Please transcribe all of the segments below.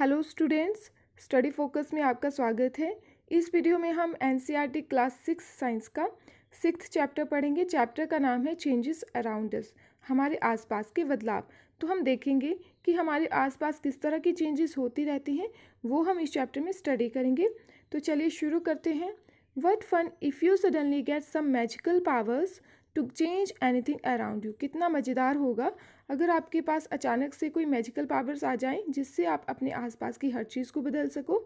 Hello students study focus में आपका स्वागत है इस वीडियो में हम NCERT e class six science का सिक्स चैप्टर पढ़ेंगे चैप्टर का नाम है चेंजेस अराउंड अस हमारे आसपास के बदलाव तो हम देखेंगे कि हमारे आसपास किस तरह की चेंजेस होती रहती हैं वो हम इस चैप्टर में स्टडी करेंगे तो चलिए शुरू करते हैं what fun if you suddenly get some magical powers to change anything around you कितना मज़ेदार होगा अगर आपके पास अचानक से कोई मैजिकल पावर्स आ जाएं जिससे आप अपने आसपास की हर चीज़ को बदल सको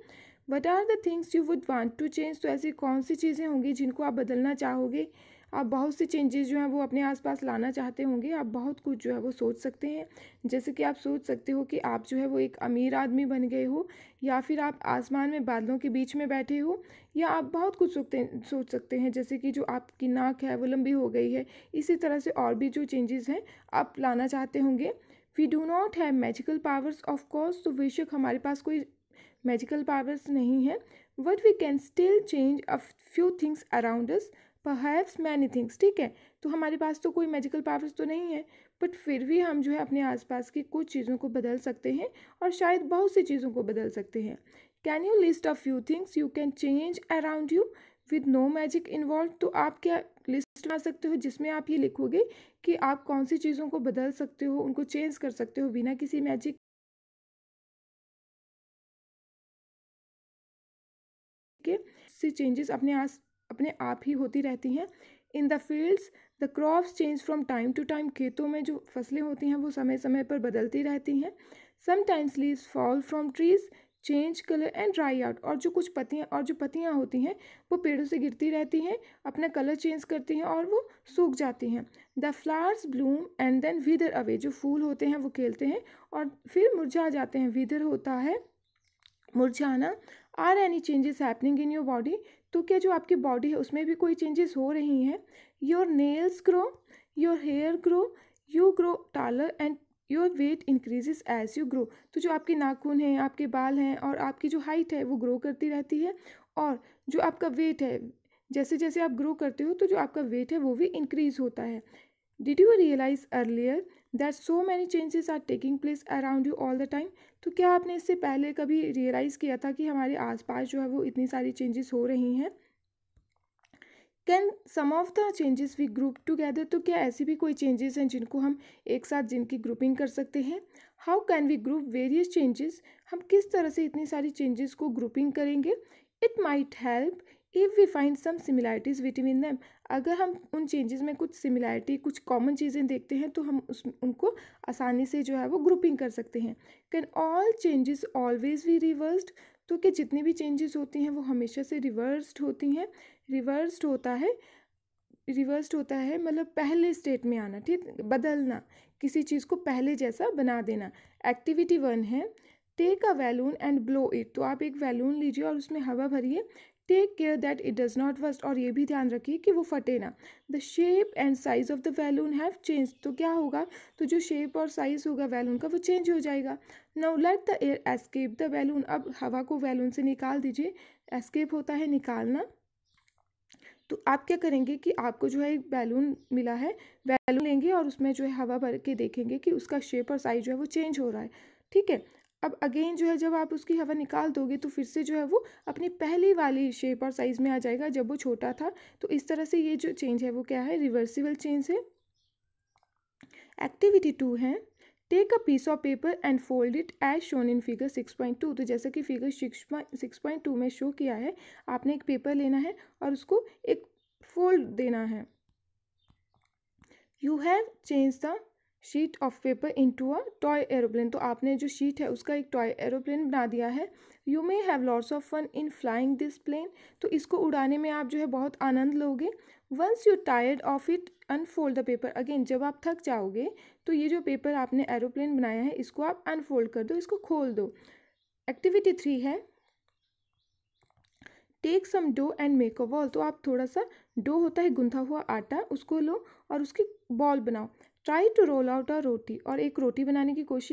what are the things you would want to change तो ऐसी कौन सी चीज़ें होंगी जिनको आप बदलना चाहोगे आप बहुत से चेंजेस जो हैं वो अपने आसपास लाना चाहते होंगे आप बहुत कुछ जो है वो सोच सकते हैं जैसे कि आप सोच सकते हो कि आप जो है वो एक अमीर आदमी बन गए हो या फिर आप आसमान में बादलों के बीच में बैठे हो या आप बहुत कुछ सोचते सोच सकते हैं जैसे कि जो आपकी नाक है वो लंबी हो गई है इसी तरह से और भी जो चेंजेस हैं आप लाना चाहते होंगे we do not have magical powers of course तो बेशक हमारे पास कोई मैजिकल पावर्स नहीं है but we can still change a few things around us perhaps many things ठीक है तो हमारे पास तो कोई मैजिकल पावर्स तो नहीं है बट फिर भी हम जो है अपने आसपास की कुछ चीज़ों को बदल सकते हैं और शायद बहुत सी चीज़ों को बदल सकते हैं can you list of few things you can change around you with no magic involve तो आप क्या लिस्ट बना सकते हो जिसमें आप ये लिखोगे कि आप कौन सी चीज़ों को बदल सकते हो उनको चेंज कर सकते हो बिना किसी मैजिक के से चेंजेस अपने आस अपने आप ही होती रहती हैं in the fields the crops change from time to time खेतों में जो फसलें होती हैं वो समय समय पर बदलती रहती हैं sometimes leaves fall from trees change colour and dry out और जो कुछ पत्तियाँ और जो पत्तियाँ होती हैं वो पेड़ों से गिरती रहती हैं अपना कलर चेंज करती हैं और वो सूख जाती हैं the flowers bloom and then wither away जो फूल होते हैं वो खेलते हैं और फिर मुरझा जाते हैं विदर होता है मुरझाना are any changes happening in your body तो क्या जो आपकी बॉडी है उसमें भी कोई चेंजेस हो रही हैं your nails grow your hair grow you grow taller and your weight increases as you grow तो जो आपके नाखून हैं आपके बाल हैं और आपकी जो हाइट है वो ग्रो करती रहती है और जो आपका वेट है जैसे जैसे आप ग्रो करते हो तो जो आपका वेट है वो भी इंक्रीज़ होता है did you realise earlier that so many changes are taking place around you all the time तो क्या आपने इससे पहले कभी रियलाइज़ किया था कि हमारे आसपास जो है वो इतनी सारी चेंजेस हो रही हैं can some of the changes we group together तो क्या ऐसी भी कोई चेंजेस हैं जिनको हम एक साथ जिनकी ग्रुपिंग कर सकते हैं how can we group various changes हम किस तरह से इतनी सारी चेंजेस को ग्रुपिंग करेंगे it might help if we find some similarities between them अगर हम उन चेंजेस में कुछ सिमिलैरिटी कुछ कॉमन चीज़ें देखते हैं तो हम उस उनको आसानी से जो है वो ग्रुपिंग कर सकते हैं कैन ऑल चेंजेस ऑलवेज भी रिवर्स्ड तो कि जितनी भी चेंजेस होती हैं वो हमेशा से रिवर्स्ड होती हैं रिवर्स्ड होता है रिवर्स्ड होता है मतलब पहले स्टेट में आना ठीक बदलना किसी चीज़ को पहले जैसा बना देना एक्टिविटी वन है take a balloon and blow it तो आप एक वैलून लीजिए और उसमें हवा भरिए take care that it does not burst और ये भी ध्यान रखिए कि वो फटे ना the shape and size of the balloon have change तो क्या होगा तो जो शेप और साइज़ होगा वैलून का वो चेंज हो जाएगा now let the air escape the balloon अब हवा को वैलून से निकाल दीजिए एस्केप होता है निकालना तो आप क्या करेंगे कि आपको जो है एक बैलून मिला है बैलून लेंगे और उसमें जो है हवा भर के देखेंगे कि उसका शेप और साइज जो है वो चेंज हो रहा है ठीक है अब अगेन जो है जब आप उसकी हवा निकाल दोगे तो फिर से जो है वो अपनी पहली वाली शेप और साइज़ में आ जाएगा जब वो छोटा था तो इस तरह से ये जो चेंज है वो क्या है रिवर्सिबल चेंज है एक्टिविटी टू है take a piece of paper and fold it as shown in figure six point two तो जैसा कि फिगर सिक्स पॉइंट टू में शो किया है आपने एक पेपर लेना है और उसको एक फोल्ड देना है you have change the sheet of paper into a toy aeroplane तो आपने जो शीट है उसका एक टॉय एरोप्लेन बना दिया है you may have lots of fun in flying this plane तो इसको उड़ाने में आप जो है बहुत आनंद लोगे once you tired of it unfold the paper again जब आप थक जाओगे तो ये जो पेपर आपने एरोप्लेन बनाया है इसको आप अनफोल्ड कर दो इसको खोल दो एक्टिविटी थ्री है take some dough and make a ball तो आप थोड़ा सा डो होता है गुंथा हुआ आटा उसको लो और उसकी बॉल बनाओ try to roll out a roti और एक रोटी बनाने की कोशिश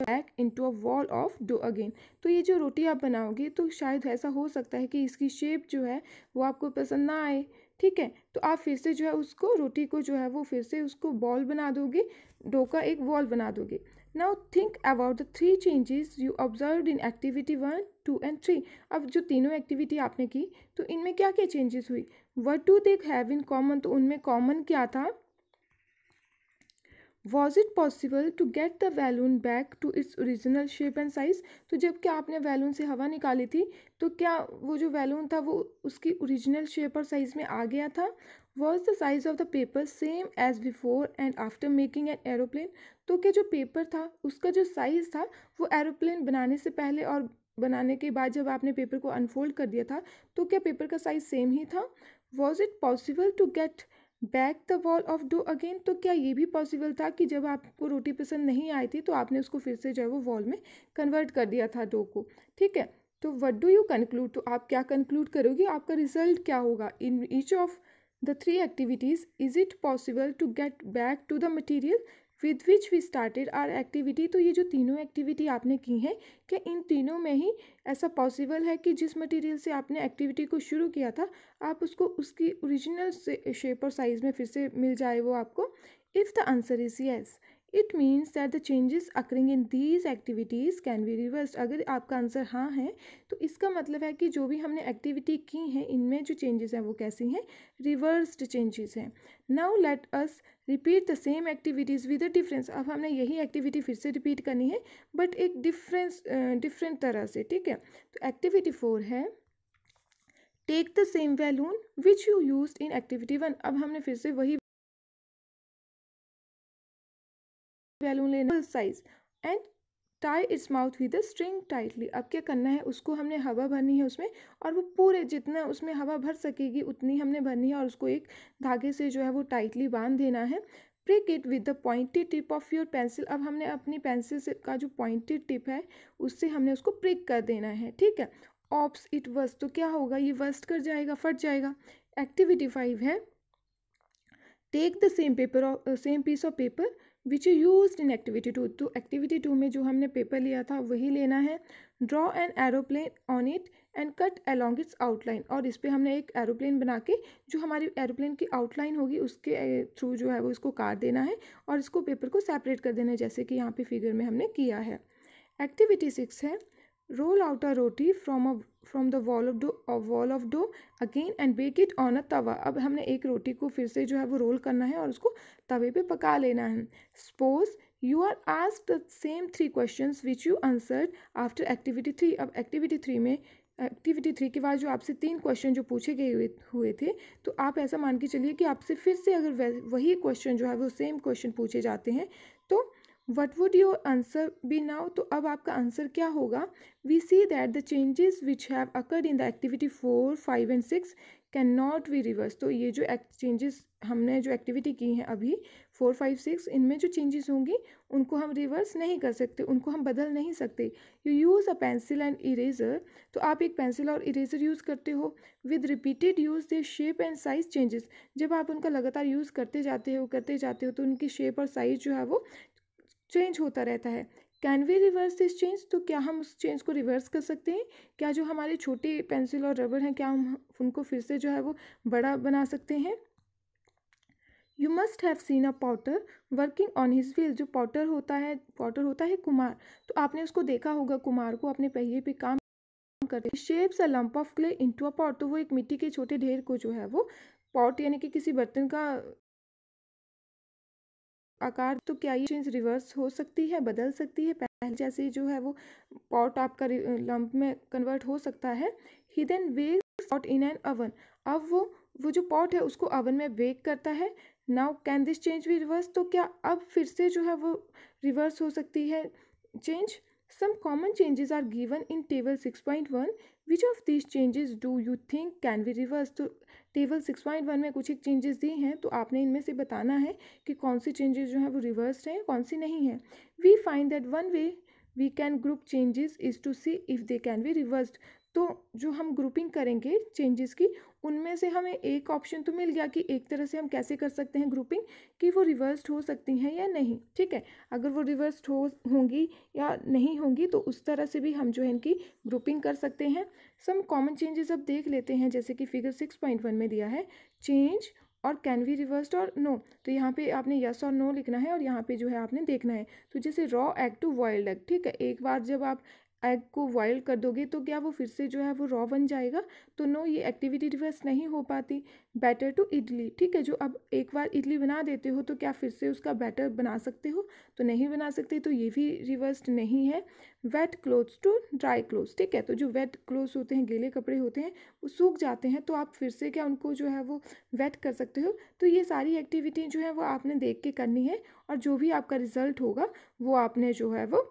back to a ball of dough again तो ये जो रोटी आप बनाओगे तो शायद ऐसा हो सकता है कि इसकी शेप जो है वो आपको पसंद ना आए ठीक है तो आप फिर से जो है उसको रोटी को जो है वो फिर से उसको बॉल बना दोगे डो का एक बॉल बना दोगे now think about the three changes you observe in activity one two and three अब जो तीनों एक्टिविटी आपने की तो इनमें क्या क्या चेंजेस हुई what do they have in common तो उनमें कॉमन क्या था was it possible to get the balloon back to its original shape and size तो जब क्या आपने वैलून से हवा निकाली थी तो क्या वो जो वैलून था वो उसकी ओरिजिनल शेप और साइज़ में आ गया था was the size of the paper same as before and after making an aeroplane तो क्या जो पेपर था उसका जो साइज़ था वो एरोप्लेन बनाने से पहले और बनाने के बाद जब आपने पेपर को अनफोल्ड कर दिया था तो क्या पेपर का साइज़ सेम ही था was it possible to get back the ball of dough again तो क्या ये भी पॉसिबल था कि जब आपको रोटी पसंद नहीं आई थी तो आपने उसको फिर से जो है वो वॉल में कन्वर्ट कर दिया था डो को ठीक है तो वट डू यू कंक्लूड तो आप क्या कंक्लूड करोगे आपका रिजल्ट क्या होगा in each of the three activities is it possible to get back to the material with which we started our activity तो ये जो तीनों एक्टिविटी आपने की हैं क्या इन तीनों में ही ऐसा पॉसिबल है कि जिस मटेरियल से आपने एक्टिविटी को शुरू किया था आप उसको उसकी ओरिजिनल शेप और साइज़ में फिर से मिल जाए वो आपको if the answer is yes it means that the changes occurring in these activities can be reversed अगर आपका आंसर हाँ है तो इसका मतलब है कि जो भी हमने एक्टिविटी की हैं इनमें जो चेंजेस हैं वो कैसी हैं रिवर्स्ड चेंजेस हैं now let us repeat the same activities with a difference अब हमने यही एक्टिविटी फिर से रिपीट करनी है बट एक डिफरेंस डिफरेंट तरह से ठीक है तो एक्टिविटी फोर है take the same balloon which you use in activity one अब हमने फिर से वही बैलून लेना size and tie its mouth with string tightly अब क्या करना है उसको हमने हवा भरनी है उसमें और वो पूरे जितना उसमें हवा भर सकेगी उतनी हमने भरनी है और उसको एक धागे से जो है वो टाइटली बांध देना है prick it with the pointed tip of your pencil अब हमने अपनी पेंसिल से का जो पॉइंटेड टिप है उससे हमने उसको प्रिक कर देना है ठीक है ऑप्स इट वर्स्ट तो क्या होगा ये वर्स्ट कर जाएगा फट जाएगा एक्टिविटी फाइव है take the same paper same piece of paper which use in activity two तो एक्टिविटी टू में जो हमने पेपर लिया था वही लेना है draw an aeroplane on it and cut along its outline और इस पर हमने एक एरोप्लेन बना के जो हमारी एरोप्लेन की आउटलाइन होगी उसके थ्रू जो है वो इसको काट देना है और इसको पेपर को सेपरेट कर देना है जैसे कि यहाँ पे फिगर में हमने किया है एक्टिविटी सिक्स है Roll out a roti from a from the wall of dough or wall of dough again and bake it on a tawa. ab humne ek roti ko fir se jo hai wo roll karna hai aur usko tawe pe paka lena hai Suppose you are asked the same three questions which you answered after activity 3 ab activity 3 mein activity three के बाद जो आपसे तीन question जो पूछे गए हुए हुए थे तो आप ऐसा मान के चलिए कि आपसे फिर से अगर वही क्वेश्चन जो है वो सेम क्वेश्चन पूछे जाते हैं तो what would your answer be now तो अब आपका आंसर क्या होगा we see that the changes which have occurred in the activity four five and six can not we reverse तो ये जो चेंजेस हमने जो एक्टिविटी की हैं अभी फोर फाइव सिक्स इनमें जो चेंजेस होंगी उनको हम रिवर्स नहीं कर सकते उनको हम बदल नहीं सकते you use a pencil and eraser तो आप एक पेंसिल और इरेजर यूज़ करते हो with repeated use their shape and size changes जब आप उनका लगातार यूज़ करते जाते हो करते जाते हो तो उनकी शेप और साइज़ जो है वो चेंज होता रहता है can we reverse this change तो क्या हम उस चेंज को रिवर्स कर सकते हैं क्या जो हमारे छोटे पेंसिल और रबर हैं क्या हम उनको फिर से जो है वो बड़ा बना सकते हैं you must have seen a potter working on his wheel जो पॉटर होता है पॉटर होता है कुमार तो आपने उसको देखा होगा कुमार को अपने पहिए पे काम करते shapes a lump of clay into a pot तो वो एक मिट्टी के छोटे ढेर को जो है वो पॉट यानी कि किसी बर्तन का आकार तो क्या ये चेंज रिवर्स हो सकती है बदल सकती है पहले जैसे जो है वो पॉट आपका लंप में कन्वर्ट हो सकता है he then bake pot in an oven अब वो वो जो पॉट है उसको अवन में बेक करता है नाउ कैन दिस चेंज भी रिवर्स तो क्या अब फिर से जो है वो रिवर्स हो सकती है change some common changes are given in table six point one which of this changes do you think can be reverse तो टेबल सिक्स पॉइंट वन में कुछ एक चेंजेस दी हैं तो आपने इनमें से बताना है कि कौन सी चेंजेस जो हैं वो रिवर्स्ड हैं कौन सी नहीं है we find that one way we can group changes is to see if they can be reversed तो जो हम ग्रुपिंग करेंगे चेंजेस की उनमें से हमें एक ऑप्शन तो मिल गया कि एक तरह से हम कैसे कर सकते हैं ग्रुपिंग कि वो रिवर्स्ड हो सकती हैं या नहीं ठीक है अगर वो रिवर्स्ड हो होंगी या नहीं होंगी तो उस तरह से भी हम जो है इनकी ग्रुपिंग कर सकते हैं सम कॉमन चेंजेस अब देख लेते हैं जैसे कि फिगर सिक्स पॉइंट वन में दिया है चेंज और कैन वी रिवर्स्ड और नो तो यहाँ पे आपने यस और नो लिखना है और यहाँ पे जो है आपने देखना है तो जैसे raw egg to boiled egg ठीक है एक बार जब आप एग को बॉयल कर दोगे तो क्या वो फिर से जो है वो रॉ बन जाएगा तो नो ये एक्टिविटी रिवर्स नहीं हो पाती बैटर टू इडली ठीक है जो अब एक बार इडली बना देते हो तो क्या फिर से उसका बैटर बना सकते हो तो नहीं बना सकते तो ये भी रिवर्स्ड नहीं है wet clothes to dry clothes ठीक है तो जो वेट क्लोथ्स होते हैं गीले कपड़े होते हैं वो सूख जाते हैं तो आप फिर से क्या उनको जो है वो वेट कर सकते हो तो ये सारी एक्टिविटी जो है वो आपने देख के करनी है और जो भी आपका रिजल्ट होगा वो आपने जो है वो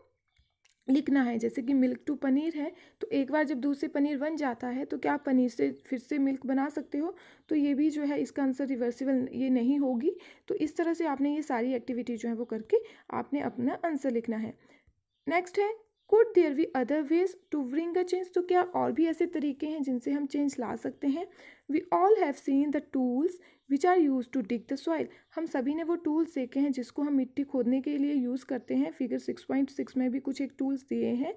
लिखना है जैसे कि मिल्क टू पनीर है तो एक बार जब दूसरे पनीर बन जाता है तो क्या आप पनीर से फिर से मिल्क बना सकते हो तो ये भी जो है इसका आंसर रिवर्सिबल ये नहीं होगी तो इस तरह से आपने ये सारी एक्टिविटी जो है वो करके आपने अपना आंसर लिखना है नेक्स्ट है could there be other ways to bring a change तो क्या और भी ऐसे तरीके हैं जिनसे हम चेंज ला सकते हैं we all have seen the tools which are use to dig the soil हम सभी ने वो टूल्स देखे हैं जिसको हम मिट्टी खोदने के लिए यूज़ करते हैं फिगर सिक्स पॉइंट सिक्स में भी कुछ एक टूल्स दिए हैं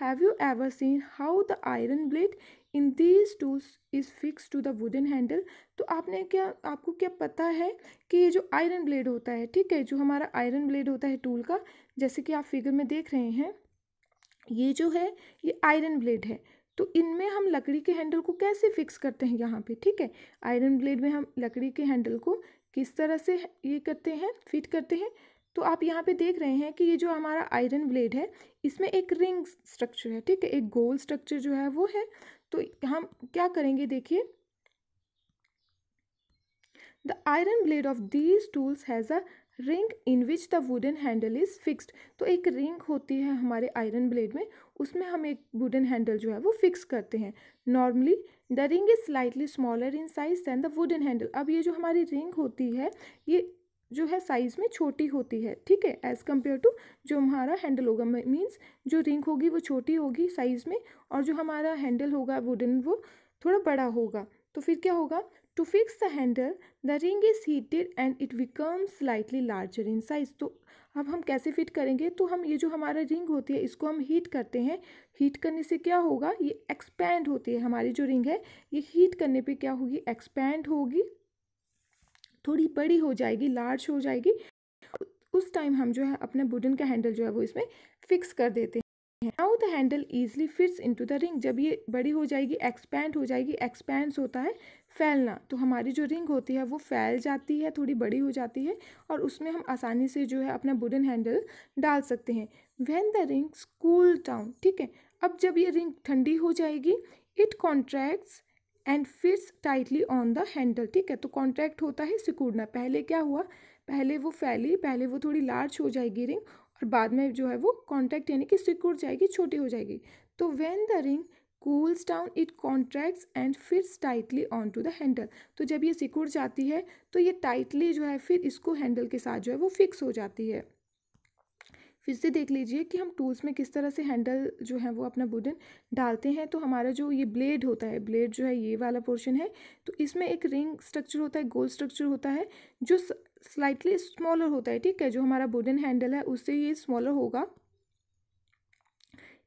have you ever seen how the iron blade in these tools is fix to the wooden handle तो आपने क्या आपको क्या पता है कि ये जो आयरन ब्लेड होता है ठीक है जो हमारा आयरन ब्लेड होता है टूल का जैसे कि आप फिगर में देख रहे हैं ये जो है ये आयरन ब्लेड है तो इनमें हम लकड़ी के हैंडल को कैसे फिक्स करते हैं यहाँ पे ठीक है आयरन ब्लेड में हम लकड़ी के हैंडल को किस तरह से ये करते हैं फिट करते हैं तो आप यहाँ पे देख रहे हैं कि ये जो हमारा आयरन ब्लेड है इसमें एक रिंग स्ट्रक्चर है ठीक है एक गोल स्ट्रक्चर जो है वो है तो हम क्या करेंगे देखिए the iron blade of these tools has a ring in which the wooden handle is fixed तो एक रिंग होती है हमारे आयरन ब्लेड में उसमें हम एक वुडन हैंडल जो है वो फिक्स करते हैं normally the ring is slightly smaller in size than the wooden handle अब ये जो हमारी रिंग होती है ये जो है साइज़ में छोटी होती है ठीक है एज़ कम्पेयर टू जो हमारा हैंडल होगा मीन्स जो रिंग होगी वो छोटी होगी साइज़ में और जो हमारा हैंडल होगा वुडन वो थोड़ा बड़ा होगा तो फिर क्या होगा to fix the handle the ring is heated and it becomes slightly larger in size तो अब हम कैसे फिट करेंगे तो हम ये जो हमारा रिंग होती है इसको हम हीट करते हैं हीट करने से क्या होगा ये एक्सपैंड होती है हमारी जो रिंग है ये हीट करने पे क्या होगी एक्सपैंड होगी थोड़ी बड़ी हो जाएगी लार्ज हो जाएगी उस टाइम हम जो है अपने बुडन का हैंडल जो है वो इसमें फिक्स कर देते हैं now the handle easily fits to the ring जब ये बड़ी हो जाएगी एक्सपैंड हो जाएगी एक्सपैंड होता है फैलना तो हमारी जो रिंग होती है वो फैल जाती है थोड़ी बड़ी हो जाती है और उसमें हम आसानी से जो है अपना वुडन हैंडल डाल सकते हैं when the rings cool down ठीक है अब जब ये रिंग ठंडी हो जाएगी it contracts and fits tightly on the handle ठीक है तो कॉन्ट्रैक्ट होता है सिकुड़ना पहले क्या हुआ पहले वो फैली पहले वो थोड़ी लार्ज हो जाएगी रिंग और बाद में जो है वो कॉन्ट्रैक्ट यानी कि सिकुड़ जाएगी छोटी हो जाएगी तो when the ring cools down it contracts and fits tightly on to the handle तो जब ये सिकुड़ जाती है तो ये टाइटली जो है फिर इसको हैंडल के साथ जो है वो फिक्स हो जाती है फिर से देख लीजिए कि हम टूल्स में किस तरह से हैंडल जो है वो अपना बुडन डालते हैं तो हमारा जो ये ब्लेड होता है ब्लेड जो है ये वाला पोर्शन है तो इसमें एक रिंग स्ट्रक्चर होता है गोल स्ट्रक्चर होता है जो स्लाइटली स्मॉलर होता है ठीक है जो हमारा बुडन हैंडल है उससे ये स्मॉलर होगा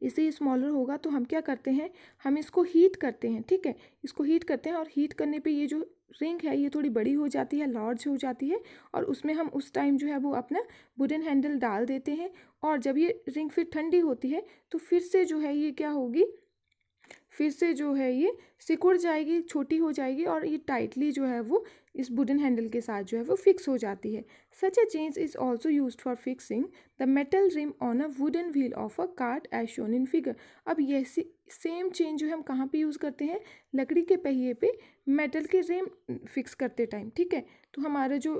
इससे स्मॉलर होगा तो हम क्या करते हैं हम इसको हीट करते हैं ठीक है इसको हीट करते हैं और हीट करने पे ये जो रिंग है ये थोड़ी बड़ी हो जाती है लार्ज हो जाती है और उसमें हम उस टाइम जो है वो अपना वुडन हैंडल डाल देते हैं और जब ये रिंग फिर ठंडी होती है तो फिर से जो है ये क्या होगी फिर से जो है ये सिकुड़ जाएगी छोटी हो जाएगी और ये टाइटली जो है वो इस वुडन हैंडल के साथ जो है वो फिक्स हो जाती है such a change is also use for fixing the metal rim on a wooden wheel of a cart as shown in figure अब ये सेम चेंज जो है हम कहाँ पे यूज़ करते हैं लकड़ी के पहिए पे मेटल के रिम फिक्स करते टाइम ठीक है तो हमारा जो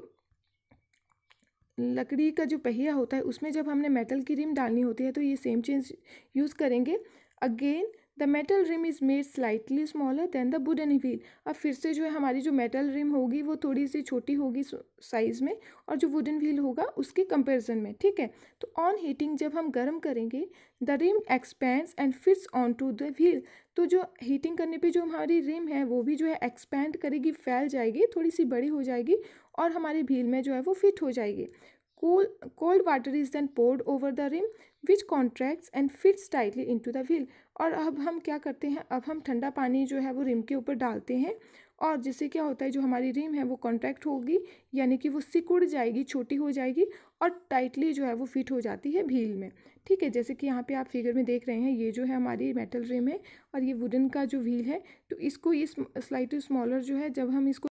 लकड़ी का जो पहिया होता है उसमें जब हमने मेटल की रिम डालनी होती है तो ये सेम चेंज यूज़ करेंगे again the metal rim is made slightly smaller than the wooden wheel अब फिर से जो है हमारी जो मेटल रिम होगी वो थोड़ी सी छोटी होगी साइज़ में और जो वुडन व्हील होगा उसके कंपेरिजन में ठीक है तो ऑन हीटिंग जब हम गर्म करेंगे the rim expands and fits on to the wheel तो जो हीटिंग करने पे जो हमारी रिम है वो भी जो है एक्सपेंड करेगी फैल जाएगी थोड़ी सी बड़ी हो जाएगी और हमारे व्हील में जो है वो फिट हो जाएगी cold water is then poured over the rim which contracts and fits tightly in to the wheel और अब हम क्या करते हैं अब हम ठंडा पानी जो है वो रिम के ऊपर डालते हैं और जिससे क्या होता है जो हमारी रिम है वो कॉन्ट्रैक्ट होगी यानी कि वो सिकुड़ जाएगी छोटी हो जाएगी और टाइटली जो है वो फिट हो जाती है भील में ठीक है जैसे कि यहाँ पे आप फिगर में देख रहे हैं ये जो है हमारी मेटल रिम है और ये वुडन का जो व्हील है तो इसको ये स्लाइटली स्मॉलर जो है जब हम इसको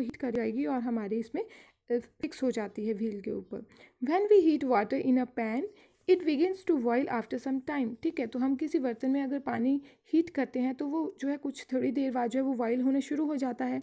हीट कर जाएगी और हमारे इसमें फिक्स हो जाती है व्हील के ऊपर when we heat water in a pan it begins to boil after some time ठीक है तो हम किसी बर्तन में अगर पानी हीट करते हैं तो वो जो है कुछ थोड़ी देर बाद जो है वो बॉयल होना शुरू हो जाता है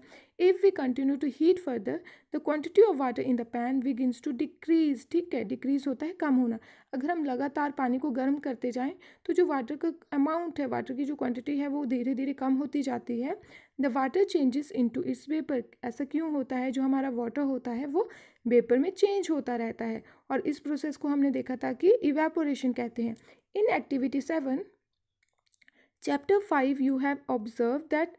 if we continue to heat further the quantity of water in the pan begins to decrease ठीक है डिक्रीज होता है कम होना अगर हम लगातार पानी को गर्म करते जाएँ तो जो वाटर का अमाउंट है वाटर की जो क्वान्टिटी है वो धीरे धीरे कम होती जाती है the water changes to its vapour ऐसा क्यों होता है जो हमारा वाटर होता है वो वेपर में चेंज होता रहता है और इस प्रोसेस को हमने देखा था कि इवेपोरेशन कहते हैं in activity seven chapter five you have observe that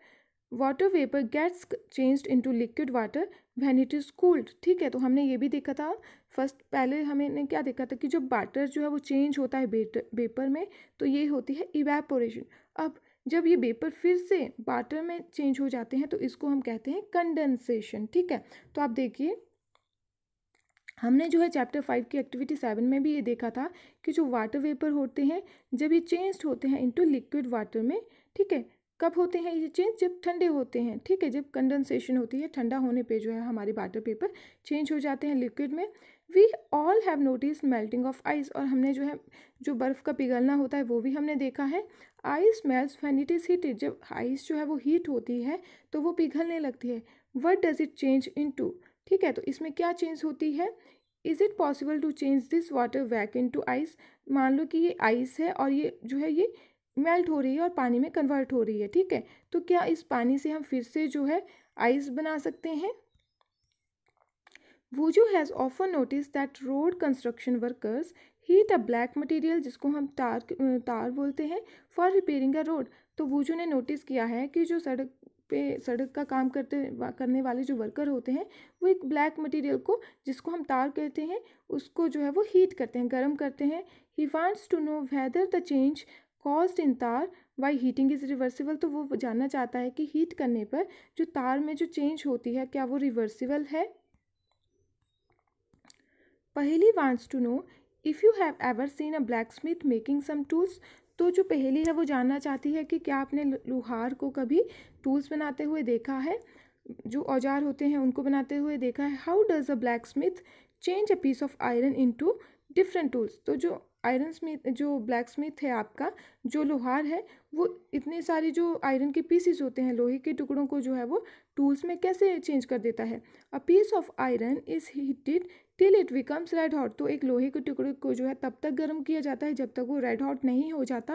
water vapour gets changed into liquid water when it is cold ठीक है तो हमने ये भी देखा था फर्स्ट पहले हमने क्या देखा था कि जो वाटर जो है वो चेंज होता है वेपर में तो ये होती है इवेपोरेशन अब जब ये वेपर फिर से वाटर में चेंज हो जाते हैं तो इसको हम कहते हैं कंडेंसेशन ठीक है तो आप देखिए हमने जो है चैप्टर फाइव की एक्टिविटी सेवन में भी ये देखा था कि जो वाटर वेपर होते हैं जब ये चेंज होते हैं इनटू लिक्विड वाटर में ठीक है कब होते हैं ये चेंज जब ठंडे होते हैं ठीक है जब कंडेंसेशन होती है ठंडा होने पे जो है हमारे वाटर पेपर चेंज हो जाते हैं लिक्विड में we all have notice melting of ice और हमने जो है जो बर्फ़ का पिघलना होता है वो भी हमने देखा है ice melts when it is heated जब आइस जो है वो हीट होती है तो वो पिघलने लगती है what does it change into ठीक है तो इसमें क्या चेंज होती है is it possible to change this water back into ice मान लो कि ये आइस है और ये जो है ये मेल्ट हो रही है और पानी में कन्वर्ट हो रही है ठीक है तो क्या इस पानी से हम फिर से जो है आइस बना सकते हैं Boojho has often notice that road construction workers heat a black material जिसको हम तार तार बोलते हैं फॉर रिपेयरिंग अ रोड तो वूजू ने नोटिस किया है कि जो सड़क पे सड़क का काम करते करने वाले जो वर्कर होते हैं वो एक ब्लैक मटेरियल को जिसको हम तार कहते हैं उसको जो है वो हीट करते हैं गर्म करते हैं he wants to know whether the change caused in tar by heating is reversible तो वो जानना चाहता है कि हीट करने पर जो तार में जो चेंज होती है क्या वो रिवर्सिबल है Paheli wants to know if you have ever seen a blacksmith making some tools तो जो पहली है वो जानना चाहती है कि क्या आपने लोहार को कभी टूल्स बनाते हुए देखा है जो औजार होते हैं उनको बनाते हुए देखा है how does a blacksmith change a piece of iron into different tools तो जो आयरन स्मिथ जो ब्लैक स्मिथ है आपका जो लोहार है वो इतने सारे जो आयरन के पीसीस होते हैं लोहे के टुकड़ों को जो है वो टूल्स में कैसे चेंज कर देता है a piece of iron is heated till it becomes red hot तो एक लोहे के टुकड़े को जो है तब तक गर्म किया जाता है जब तक वो रेड हॉट नहीं हो जाता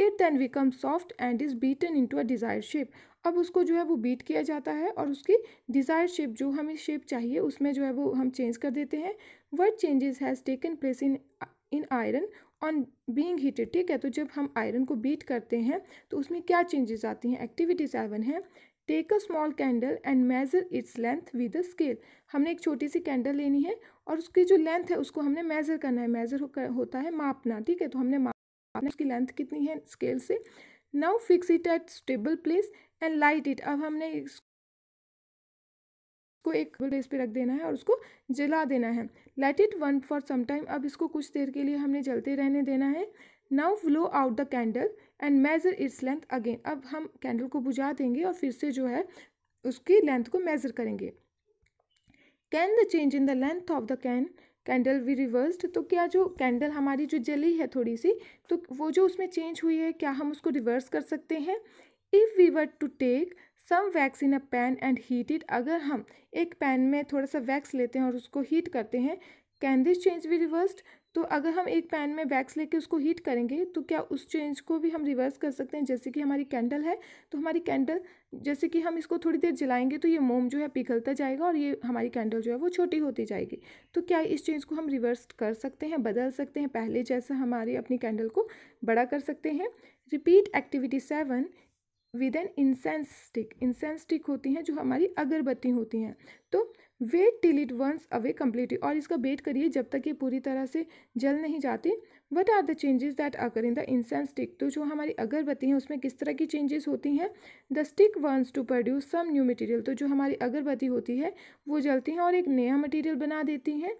it then become soft and is beaten into a desire shape अब उसको जो है वो बीट किया जाता है और उसकी डिज़ायर शेप जो हमें शेप चाहिए उसमें जो है वो हम चेंज कर देते हैं what changes has taken place in in iron on being heated ठीक है तो जब हम आयरन को बीट करते हैं तो उसमें क्या चेंजेस आती हैं एक्टिविटी सेवन है take a small candle and measure its length with a scale हमने एक छोटी सी कैंडल लेनी है और उसकी जो लेंथ है उसको हमने मेज़र करना है मेज़र होता है मापना ठीक है तो हमने मापना उसकी लेंथ कितनी है स्केल से now fix it at stable place and light it अब हमने इसको एक प्लेस पे रख देना है और उसको जला देना है लाइट इट वन फॉर सम टाइम अब इसको कुछ देर के लिए हमने जलते रहने देना है now blow out the candle and measure its length again अब हम कैंडल को बुझा देंगे और फिर से जो है उसकी लेंथ को मेज़र करेंगे can the change in the length of the can candle we reversed तो क्या जो कैंडल हमारी जो जली है थोड़ी सी तो वो जो उसमें चेंज हुई है क्या हम उसको रिवर्स कर सकते हैं if we were to take some wax in a pan and heat it अगर हम एक पैन में थोड़ा सा वैक्स लेते हैं और उसको हीट करते हैं can this change we reversed तो अगर हम एक पैन में वैक्स लेके उसको हीट करेंगे तो क्या उस चेंज को भी हम रिवर्स कर सकते हैं जैसे कि हमारी कैंडल है तो हमारी कैंडल जैसे कि हम इसको थोड़ी देर जलाएंगे तो ये मोम जो है पिघलता जाएगा और ये हमारी कैंडल जो है वो छोटी होती जाएगी तो क्या इस चेंज को हम रिवर्स कर सकते हैं बदल सकते हैं पहले जैसा हमारी अपनी कैंडल को बड़ा कर सकते हैं repeat activity seven with an incense stick incense stick होती हैं जो हमारी अगरबत्ती होती हैं तो wait till it burns away completely और इसका वेट करिए जब तक ये पूरी तरह से जल नहीं जाती what are the changes that occur in the इंसान स्टिक तो जो हमारी अगरबत्ती है उसमें किस तरह की चेंजेस होती हैं the stick burns to produce some new material तो जो हमारी अगरबत्ती होती है वो जलती हैं और एक नया मटीरियल बना देती हैं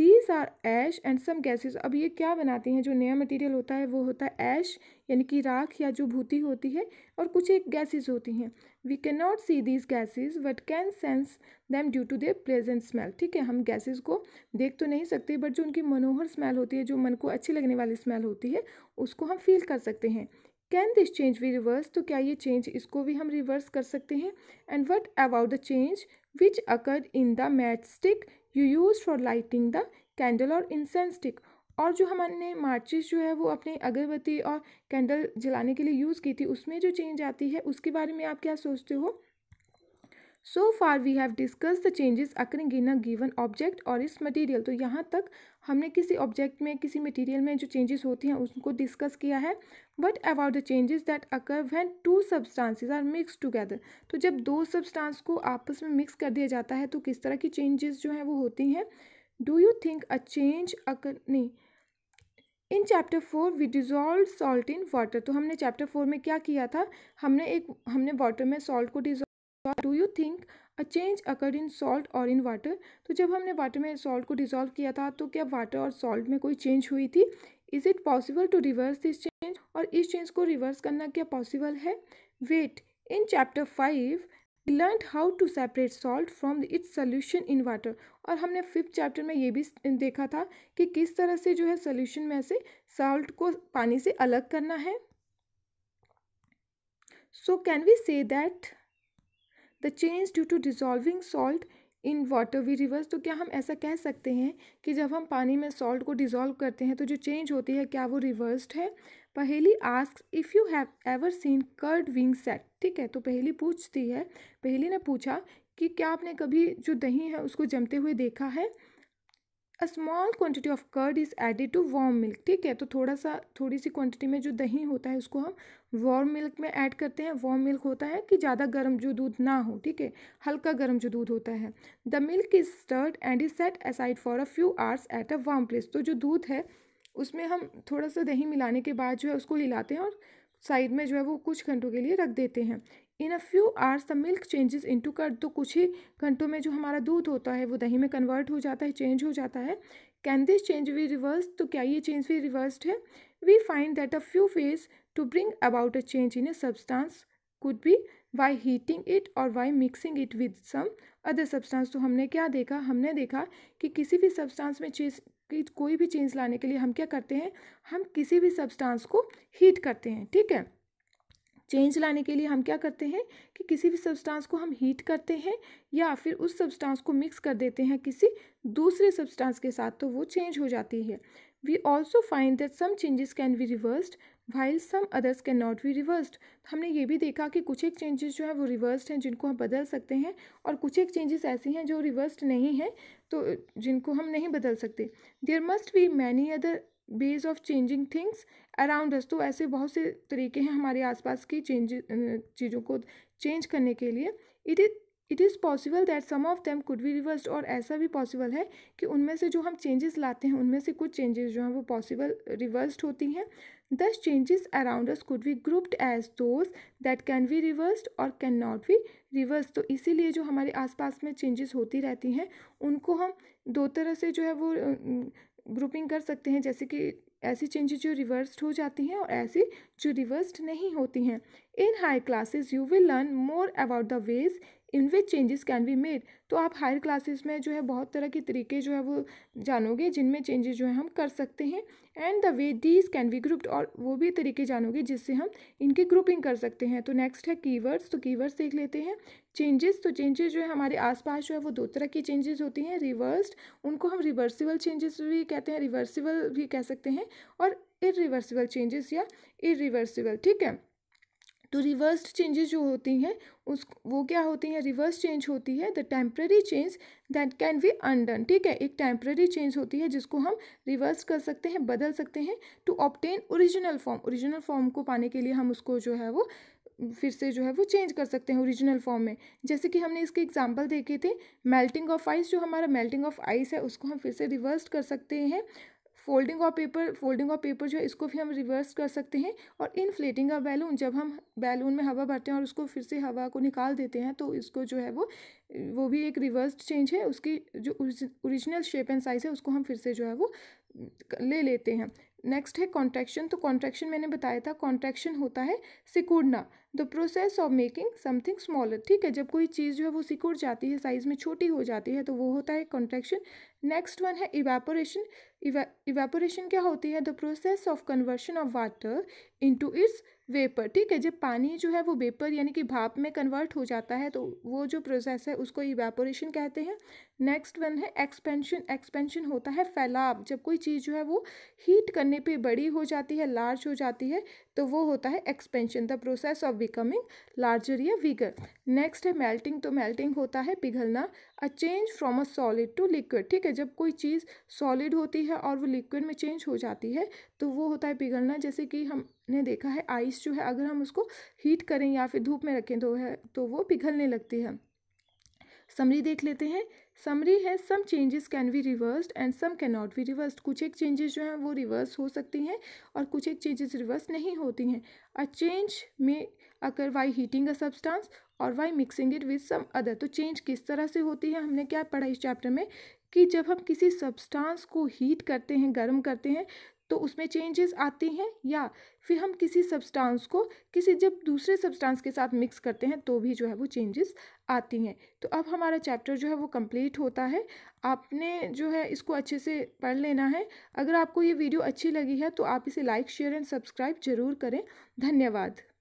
these are ash and some gases अब ये क्या बनाती हैं जो नया मटीरियल होता है वो होता है ऐश यानी कि राख या जो भूति होती है और कुछ एक गैसेज होती हैं we can not see these gases but can sense them due to their present smell ठीक है हम गैसेज को देख तो नहीं सकते बट जो उनकी मनोहर स्मेल होती है जो मन को अच्छी लगने वाली स्मेल होती है उसको हम फील कर सकते हैं can this change we reverse तो क्या ये चेंज इसको भी हम रिवर्स कर सकते हैं and what about the change which occur in the matchstick you use for lighting the candle और इंसेंस स्टिक और जो हमने मार्चिस जो है वो अपनी अगरबत्ती और कैंडल जलाने के लिए यूज़ की थी उसमें जो चेंज आती है उसके बारे में आप क्या सोचते हो so far we have discuss the changes occurring in a given object और इस मटीरियल तो यहाँ तक हमने किसी ऑब्जेक्ट में किसी मटीरियल में जो चेंजेस होती हैं उनको डिस्कस किया है but about the changes that occur when two substances are mix together तो जब दो सब्सटांस को आपस में मिक्स कर दिया जाता है तो किस तरह की चेंजेस जो हैं वो होती हैं do you think a change occur नहीं in chapter four we dissolve salt in water तो हमने चैप्टर फोर में क्या किया था हमने एक हमने वाटर में सॉल्ट को dissolve do you think a change occurred in salt और इन वाटर तो जब हमने वाटर में सॉल्ट को डिजोल्व किया था तो क्या वाटर और सॉल्ट में कोई चेंज हुई थी is it possible to reverse this change और इस चेंज को रिवर्स करना क्या पॉसिबल है wait in chapter five we learn how to separate salt from its solution in water और हमने फिफ्थ चैप्टर में ये भी देखा था कि किस तरह से जो है सोल्यूशन में से सॉल्ट को पानी से अलग करना है so can we say that the change due to dissolving salt in water we reverse तो क्या हम ऐसा कह सकते हैं कि जब हम पानी में सॉल्ट को डिज़ोल्व करते हैं तो जो चेंज होती है क्या वो रिवर्स्ड है Paheli asks if you have ever seen curd being set ठीक है तो पहली पूछती है पहली ने पूछा कि क्या आपने कभी जो दही है उसको जमते हुए देखा है a small quantity of curd is added to warm milk ठीक है तो थोड़ा सा थोड़ी सी क्वान्टिटी में जो दही होता है उसको हम वार्म मिल्क में ऐड करते हैं वार्म मिल्क होता है कि ज़्यादा गर्म जो दूध ना हो ठीक है हल्का गर्म जो दूध होता है the milk is stirred and is set aside for a few hours at a warm place तो जो दूध है उसमें हम थोड़ा सा दही मिलाने के बाद जो है उसको हिलाते हैं और साइड में जो है वो कुछ घंटों के लिए रख देते हैं in a few hours the milk changes into curd तो कुछ ही घंटों में जो हमारा दूध होता है वो दही में कन्वर्ट हो जाता है चेंज हो जाता है can this change we reverse तो क्या ये चेंज वी रिवर्स्ड है we find that a few ways to bring about a change in a substance could be by heating it और by mixing it with some other substance तो हमने क्या देखा हमने देखा कि किसी भी सब्सटांस में चीज कि कोई भी चेंज लाने के लिए हम क्या करते हैं हम किसी भी सब्सटेंस को हीट करते हैं ठीक है चेंज लाने के लिए हम क्या करते हैं कि किसी भी सब्सटेंस को हम हीट करते हैं या फिर उस सब्सटेंस को मिक्स कर देते हैं किसी दूसरे सब्सटेंस के साथ तो वो चेंज हो जाती है we also find that some changes can be reversed while some others can not be reversed हमने ये भी देखा कि कुछ एक चेंजेस जो है वो रिवर्स्ड हैं जिनको हम बदल सकते हैं और कुछ एक चेंजेस ऐसे हैं जो रिवर्स्ड नहीं हैं तो जिनको हम नहीं बदल सकते there must be many other ways of changing things around us तो ऐसे बहुत से तरीके हैं हमारे आसपास की चेंज चीज़ों को चेंज करने के लिए it is it is possible that some of them could be reversed और ऐसा भी पॉसिबल है कि उनमें से जो हम चेंजेस लाते हैं उनमें से कुछ चेंजेस जो हैं वो पॉसिबल रिवर्स्ड होती हैं Thus, changes around us could be grouped as those that can be reversed or can not be reversed. तो इसीलिए जो हमारे आसपास में changes होती रहती हैं उनको हम दो तरह से जो है वो grouping कर सकते हैं जैसे कि ऐसी चेंजेस जो रिवर्स्ड हो जाती हैं और ऐसी जो रिवर्स्ड नहीं होती हैं in high classes you will learn more about the ways in which changes can be made तो आप हायर क्लासेस में जो है बहुत तरह के तरीके जो है वो जानोगे जिनमें चेंजेस जो है हम कर सकते हैं and the way these can be grouped और वो भी तरीके जानोगे जिससे हम इनकी ग्रुपिंग कर सकते हैं तो नेक्स्ट है कीवर्ड्स तो कीवर्ड्स देख लेते हैं चेंजेस तो चेंजेस जो है हमारे आसपास जो है वो दो तरह की चेंजेस होती हैं रिवर्स्ड उनको हम रिवर्सिबल चेंजेस भी कहते हैं रिवर्सिबल भी कह सकते हैं और इरिवर्सिबल चेंजेस या इरिवर्सिबल ठीक है तो रिवर्स चेंजेस जो होती हैं उस वो क्या होती हैं रिवर्स चेंज होती है the temporary change that can be undone ठीक है एक टेम्प्रेरी चेंज होती है जिसको हम रिवर्स कर सकते हैं बदल सकते हैं to obtain original form original form को पाने के लिए हम उसको जो है वो फिर से जो है वो चेंज कर सकते हैं ओरिजिनल फॉर्म में जैसे कि हमने इसके एग्जाम्पल देखे थे मेल्टिंग ऑफ आइस जो हमारा मेल्टिंग ऑफ आइस है उसको हम फिर से रिवर्स कर सकते हैं folding of paper folding of paper जो है इसको भी हम रिवर्स कर सकते हैं और इनफ्लेटिंग ऑफ बैलून जब हम बैलून में हवा भरते हैं और उसको फिर से हवा को निकाल देते हैं तो इसको जो है वो वो भी एक रिवर्स चेंज है उसकी जो ओरिजिनल शेप एंड साइज़ है उसको हम फिर से जो है वो ले लेते हैं नेक्स्ट है कॉन्ट्रैक्शन तो कॉन्ट्रैक्शन मैंने बताया था कॉन्ट्रैक्शन होता है सिकुड़ना the process of making something smaller ठीक है जब कोई चीज़ जो है वो सिकुड़ जाती है साइज़ में छोटी हो जाती है तो वो होता है कॉन्ट्रैक्शन नेक्स्ट वन है इवेपोरेशन इवेपोरेशन क्या होती है the process of conversion of water into its vapour ठीक है जब पानी जो है वो वेपर यानी कि भाप में कन्वर्ट हो जाता है तो वो जो प्रोसेस है उसको इवेपोरेशन कहते हैं नेक्स्ट वन है एक्सपेंशन एक्सपेंशन होता है फैलाव जब कोई चीज़ जो है वो हीट करने पे बड़ी हो जाती है लार्ज हो जाती है तो वो होता है expansion the process of becoming larger या वीगर नेक्स्ट है मेल्टिंग तो मेल्टिंग होता है पिघलना a change from a solid to liquid ठीक है जब कोई चीज़ सॉलिड होती है और वो लिक्विड में चेंज हो जाती है तो वो होता है पिघलना जैसे कि हमने देखा है आइस जो है अगर हम उसको हीट करें या फिर धूप में रखें तो है तो वो पिघलने लगती है समरी देख लेते हैं समरी है some changes can be reversed and some can not be reversed कुछ एक चेंजेस जो हैं वो रिवर्स हो सकती हैं और कुछ एक चेंजेस रिवर्स नहीं होती हैं अ चेंज में अगर वाई हीटिंग अ सब्सटांस और by mixing it with some other तो चेंज किस तरह से होती है हमने क्या पढ़ा इस चैप्टर में कि जब हम किसी सब्सटांस को हीट करते हैं गर्म करते हैं तो उसमें चेंजेस आती हैं या फिर हम किसी सब्सटेंस को किसी जब दूसरे सब्सटेंस के साथ मिक्स करते हैं तो भी जो है वो चेंजेस आती हैं तो अब हमारा चैप्टर जो है वो कंप्लीट होता है आपने जो है इसको अच्छे से पढ़ लेना है अगर आपको ये वीडियो अच्छी लगी है तो आप इसे लाइक शेयर एंड सब्सक्राइब ज़रूर करें धन्यवाद